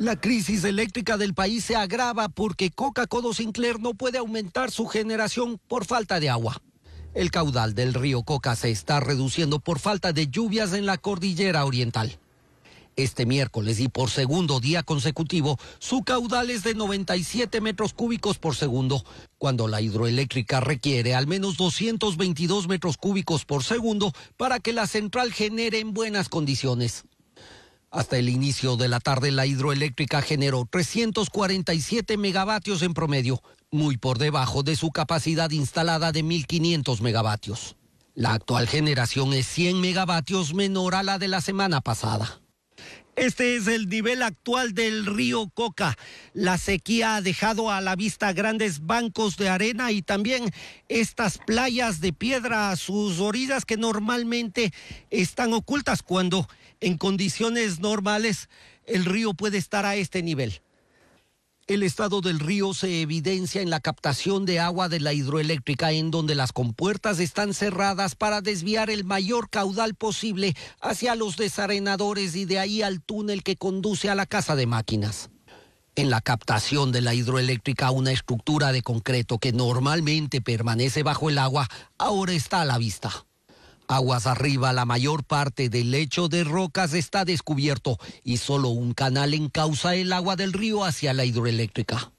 La crisis eléctrica del país se agrava porque Coca-Cola Sinclair no puede aumentar su generación por falta de agua. El caudal del río Coca se está reduciendo por falta de lluvias en la cordillera oriental. Este miércoles y por segundo día consecutivo, su caudal es de 97 metros cúbicos por segundo, cuando la hidroeléctrica requiere al menos 222 metros cúbicos por segundo para que la central genere en buenas condiciones. Hasta el inicio de la tarde, la hidroeléctrica generó 347 megavatios en promedio, muy por debajo de su capacidad instalada de 1.500 megavatios. La actual generación es 100 megavatios menor a la de la semana pasada. Este es el nivel actual del río Coca. La sequía ha dejado a la vista grandes bancos de arena y también estas playas de piedra a sus orillas que normalmente están ocultas cuando en condiciones normales el río puede estar a este nivel. El estado del río se evidencia en la captación de agua de la hidroeléctrica, en donde las compuertas están cerradas para desviar el mayor caudal posible hacia los desarenadores y de ahí al túnel que conduce a la casa de máquinas. En la captación de la hidroeléctrica, una estructura de concreto que normalmente permanece bajo el agua ahora está a la vista. Aguas arriba, la mayor parte del lecho de rocas está descubierto y solo un canal encausa el agua del río hacia la hidroeléctrica.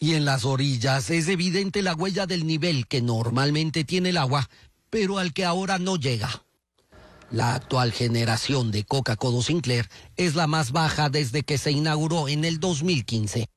Y en las orillas es evidente la huella del nivel que normalmente tiene el agua, pero al que ahora no llega. La actual generación de Coca-Cola Sinclair es la más baja desde que se inauguró en el 2015.